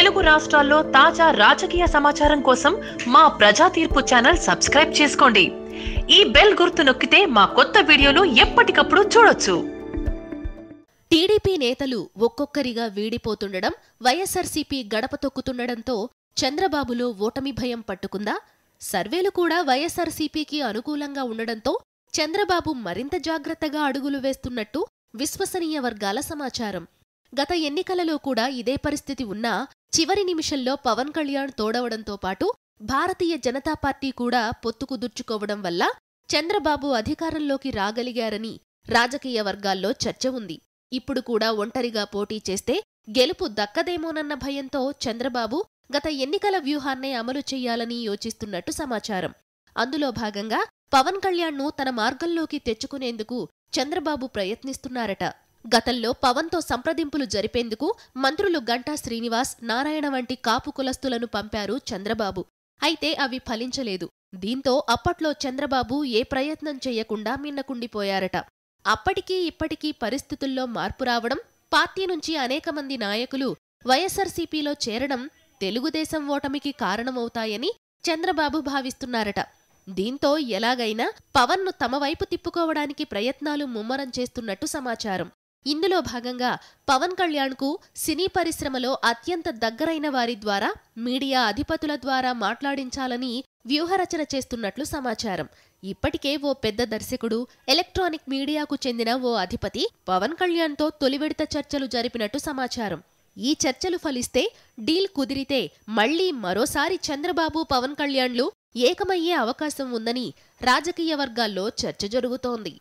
తెలుగు రాష్ట్రాల్లో తాజా రాజకీయ సమాచారం కోసం మా ప్రజా తీర్పు ఛానల్ సబ్స్క్రైబ్ చేసుకోండి ఈ బెల్ గుర్తు నొక్కితే మా కొత్త వీడియోలు ఎప్పటికప్పుడు చూడొచ్చు టీడీపీ నేతలు ఒక్కొక్కరిగా వీడిపోతుండడం వైఎస్ఆర్సీపీ గడప తొక్కుతుండడంతో చంద్రబాబులో ఓటమి భయం పట్టుకుందా సర్వేలు కూడా వైఎస్ఆర్సీపీకి అనుకూలంగా ఉండడంతో చంద్రబాబు మరింత జాగ్రత్తగా అడుగులు వేస్తున్నట్టు విశ్వసనీయ వర్గాల సమాచారం గత ఎన్నికలలో కూడా ఇదే పరిస్థితి ఉన్నా చివరి నిమిషంలో పవన్ కళ్యాణ్ తోడవడంతో పాటు భారతీయ జనతా పార్టీ కూడా పొత్తుకుదుర్చుకోవడం వల్ల చంద్రబాబు అధికారంలోకి రాగలిగారని రాజకీయ వర్గాల్లో చర్చ ఉంది ఇప్పుడు కూడా ఒంటరిగా పోటీ చేస్తే గెలుపు దక్కదేమోనన్న భయంతో చంద్రబాబు గత ఎన్నికల వ్యూహాన్నే అమలు చేయాలని యోచిస్తున్నట్టు సమాచారం అందులో భాగంగా పవన్ కళ్యాణ్ను తన మార్గంలోకి తెచ్చుకునేందుకు చంద్రబాబు ప్రయత్నిస్తున్నారట గతంలో పవన్తో సంప్రదింపులు జరిపేందుకు మంత్రులు గంటా శ్రీనివాస్ నారాయణ వంటి కాపు కులస్తులను పంపారు చంద్రబాబు అయితే అవి ఫలించలేదు దీంతో అప్పట్లో చంద్రబాబు ఏ ప్రయత్నం చెయ్యకుండా మిన్నకుండిపోయారట అప్పటికీ ఇప్పటికీ పరిస్థితుల్లో మార్పు రావడం పార్టీ నుంచి అనేక మంది నాయకులు వైఎస్ఆర్సీపీలో చేరడం తెలుగుదేశం ఓటమికి కారణమవుతాయని చంద్రబాబు భావిస్తున్నారట దీంతో ఎలాగైనా పవన్ను తమవైపు తిప్పుకోవడానికి ప్రయత్నాలు ముమ్మరం చేస్తున్నట్టు సమాచారం ఇందులో భాగంగా పవన్ కళ్యాణ్ కు సినీ పరిశ్రమలో అత్యంత దగ్గరైన వారి ద్వారా మీడియా అధిపతుల ద్వారా మాట్లాడించాలని వ్యూహరచన చేస్తున్నట్లు సమాచారం ఇప్పటికే ఓ పెద్ద దర్శకుడు ఎలక్ట్రానిక్ మీడియాకు చెందిన ఓ అధిపతి పవన్ కళ్యాణ్తో తొలి విడత చర్చలు జరిపినట్టు సమాచారం ఈ చర్చలు ఫలిస్తే డీల్ కుదిరితే మళ్లీ మరోసారి చంద్రబాబు పవన్ కళ్యాణ్లు ఏకమయ్యే అవకాశం ఉందని రాజకీయ వర్గాల్లో చర్చ జరుగుతోంది